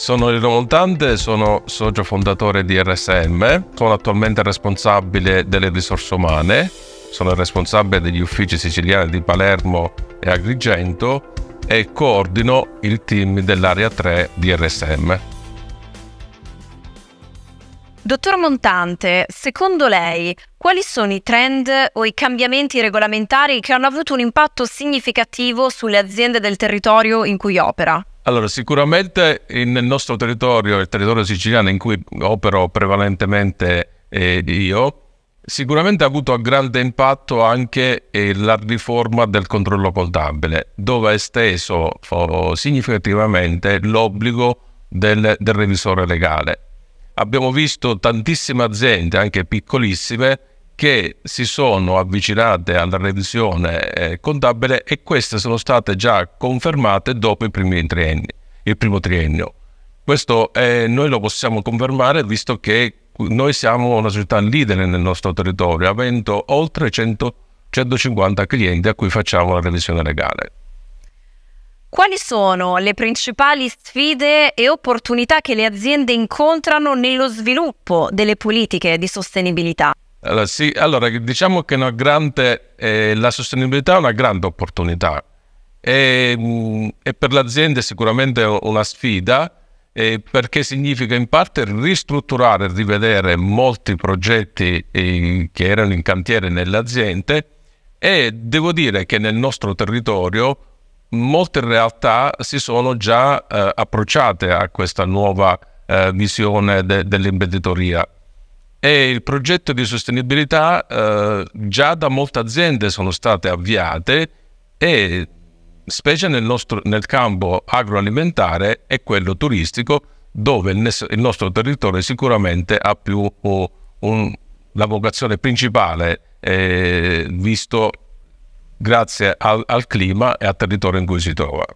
Sono Lino Montante, sono socio fondatore di RSM, sono attualmente responsabile delle risorse umane, sono responsabile degli uffici siciliani di Palermo e Agrigento e coordino il team dell'area 3 di RSM. Dottor Montante, secondo lei quali sono i trend o i cambiamenti regolamentari che hanno avuto un impatto significativo sulle aziende del territorio in cui opera? Allora, sicuramente nel nostro territorio, il territorio siciliano in cui opero prevalentemente eh, io, sicuramente ha avuto un grande impatto anche eh, la riforma del controllo contabile, dove ha esteso oh, significativamente l'obbligo del, del revisore legale. Abbiamo visto tantissime aziende, anche piccolissime, che si sono avvicinate alla revisione eh, contabile e queste sono state già confermate dopo i primi trienni, il primo triennio. Questo eh, noi lo possiamo confermare visto che noi siamo una società leader nel nostro territorio, avendo oltre 100, 150 clienti a cui facciamo la revisione legale. Quali sono le principali sfide e opportunità che le aziende incontrano nello sviluppo delle politiche di sostenibilità? Allora, sì, allora diciamo che grande, eh, la sostenibilità è una grande opportunità e, mh, mm, e per l'azienda è sicuramente una sfida eh, perché significa in parte ristrutturare, e rivedere molti progetti eh, che erano in cantiere nelle aziende e devo dire che nel nostro territorio molte realtà si sono già eh, approcciate a questa nuova eh, visione de dell'imprenditoria e il progetto di sostenibilità eh, già da molte aziende sono state avviate e specie nel, nostro, nel campo agroalimentare e quello turistico dove il, il nostro territorio sicuramente ha più oh, un, la vocazione principale eh, visto grazie al, al clima e al territorio in cui si trova.